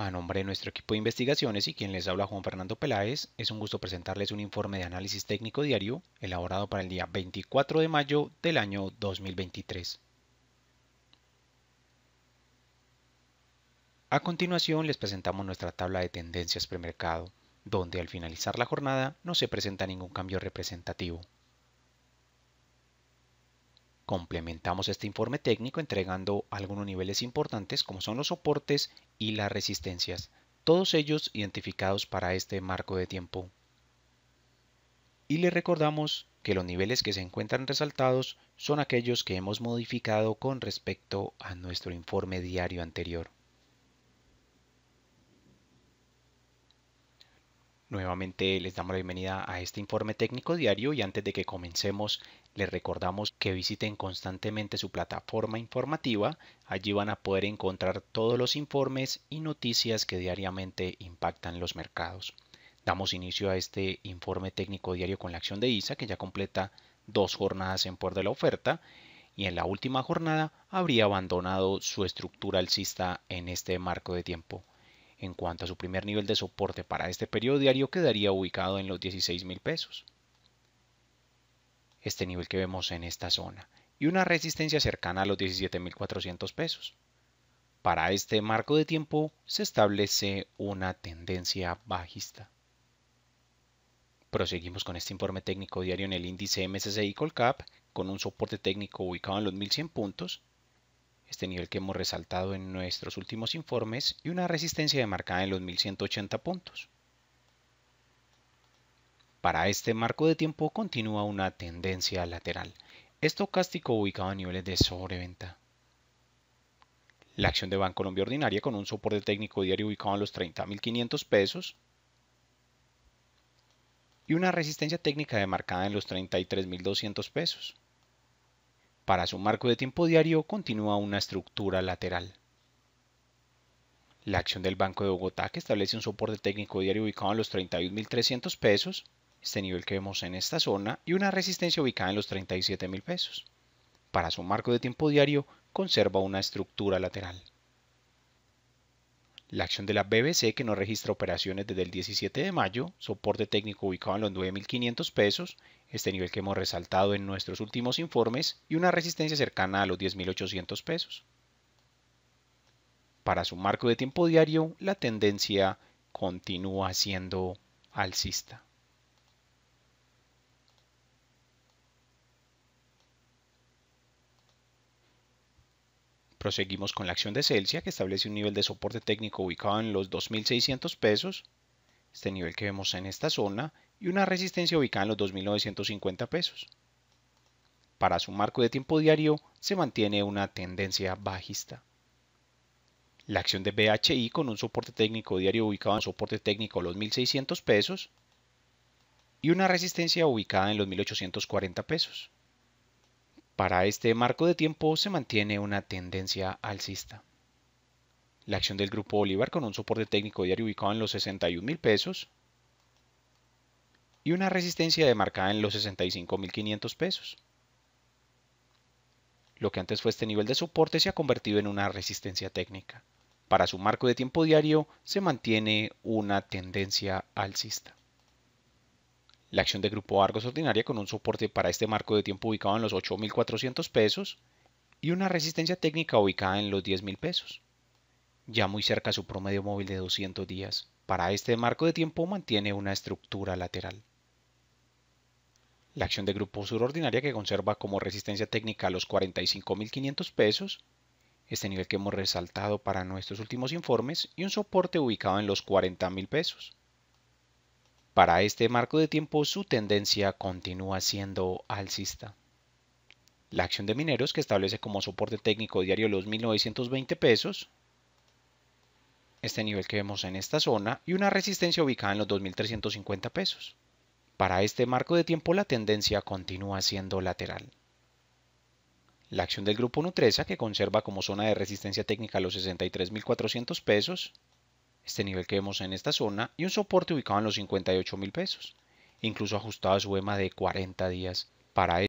A nombre de nuestro equipo de investigaciones y quien les habla Juan Fernando Peláez, es un gusto presentarles un informe de análisis técnico diario elaborado para el día 24 de mayo del año 2023. A continuación les presentamos nuestra tabla de tendencias premercado, donde al finalizar la jornada no se presenta ningún cambio representativo. Complementamos este informe técnico entregando algunos niveles importantes como son los soportes y las resistencias, todos ellos identificados para este marco de tiempo. Y le recordamos que los niveles que se encuentran resaltados son aquellos que hemos modificado con respecto a nuestro informe diario anterior. Nuevamente les damos la bienvenida a este informe técnico diario y antes de que comencemos les recordamos que visiten constantemente su plataforma informativa, allí van a poder encontrar todos los informes y noticias que diariamente impactan los mercados. Damos inicio a este informe técnico diario con la acción de ISA que ya completa dos jornadas en por de la oferta y en la última jornada habría abandonado su estructura alcista en este marco de tiempo. En cuanto a su primer nivel de soporte para este periodo diario quedaría ubicado en los $16,000. pesos. Este nivel que vemos en esta zona y una resistencia cercana a los 17.400 pesos. Para este marco de tiempo se establece una tendencia bajista. Proseguimos con este informe técnico diario en el índice MSCI Colcap con un soporte técnico ubicado en los 1100 puntos este nivel que hemos resaltado en nuestros últimos informes, y una resistencia demarcada en los 1180 puntos. Para este marco de tiempo continúa una tendencia lateral, estocástico ubicado a niveles de sobreventa. La acción de Colombia Ordinaria con un soporte técnico diario ubicado en los 30.500 pesos y una resistencia técnica demarcada en los 33.200 pesos. Para su marco de tiempo diario continúa una estructura lateral. La acción del Banco de Bogotá, que establece un soporte técnico diario ubicado en los 31.300 pesos, este nivel que vemos en esta zona, y una resistencia ubicada en los 37.000 pesos. Para su marco de tiempo diario, conserva una estructura lateral. La acción de la BBC, que no registra operaciones desde el 17 de mayo, soporte técnico ubicado en los 9.500 pesos este nivel que hemos resaltado en nuestros últimos informes, y una resistencia cercana a los 10.800 pesos. Para su marco de tiempo diario, la tendencia continúa siendo alcista. Proseguimos con la acción de Celsius que establece un nivel de soporte técnico ubicado en los 2.600 pesos. Este nivel que vemos en esta zona y una resistencia ubicada en los 2.950 pesos. Para su marco de tiempo diario se mantiene una tendencia bajista. La acción de BHI con un soporte técnico diario ubicado en soporte técnico los 1.600 pesos y una resistencia ubicada en los 1.840 pesos. Para este marco de tiempo se mantiene una tendencia alcista. La acción del Grupo Bolívar con un soporte técnico diario ubicado en los 61,000 pesos y una resistencia demarcada en los 65.500 pesos. Lo que antes fue este nivel de soporte se ha convertido en una resistencia técnica. Para su marco de tiempo diario se mantiene una tendencia alcista. La acción de Grupo Argos ordinaria con un soporte para este marco de tiempo ubicado en los 8.400 pesos y una resistencia técnica ubicada en los 10.000 pesos. Ya muy cerca a su promedio móvil de 200 días, para este marco de tiempo mantiene una estructura lateral la acción de grupo Ordinaria que conserva como resistencia técnica los 45.500 pesos, este nivel que hemos resaltado para nuestros últimos informes, y un soporte ubicado en los 40.000 pesos. Para este marco de tiempo su tendencia continúa siendo alcista. La acción de mineros que establece como soporte técnico diario los 1920 pesos, este nivel que vemos en esta zona, y una resistencia ubicada en los 2350 pesos. Para este marco de tiempo la tendencia continúa siendo lateral. La acción del grupo Nutresa, que conserva como zona de resistencia técnica los 63.400 pesos, este nivel que vemos en esta zona, y un soporte ubicado en los 58.000 pesos, incluso ajustado a su EMA de 40 días. Para